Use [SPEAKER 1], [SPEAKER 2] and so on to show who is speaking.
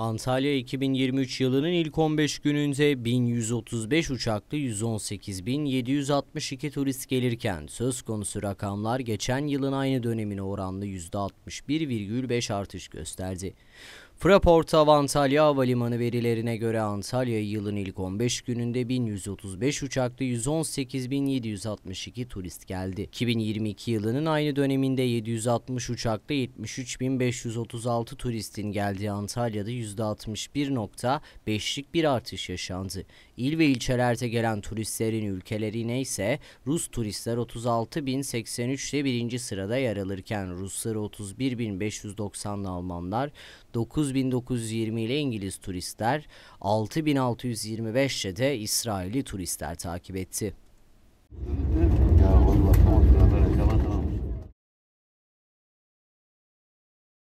[SPEAKER 1] Antalya 2023 yılının ilk 15 gününde 1135 uçaklı 118.762 turist gelirken söz konusu rakamlar geçen yılın aynı dönemine oranlı %61,5 artış gösterdi. Fraport Antalya Havalimanı verilerine göre Antalya yılın ilk 15 gününde 1135 uçakta 118.762 turist geldi. 2022 yılının aynı döneminde 760 uçakta 73.536 turistin geldiği Antalya'da %61.5'lik bir artış yaşandı. İl ve ilçelerde gelen turistlerin ülkelerine ise Rus turistler ile birinci sırada yer alırken Ruslar 31.590 Almanlar 9 9.920 ile İngiliz turistler, 6.625 ile de İsraili turistler takip etti.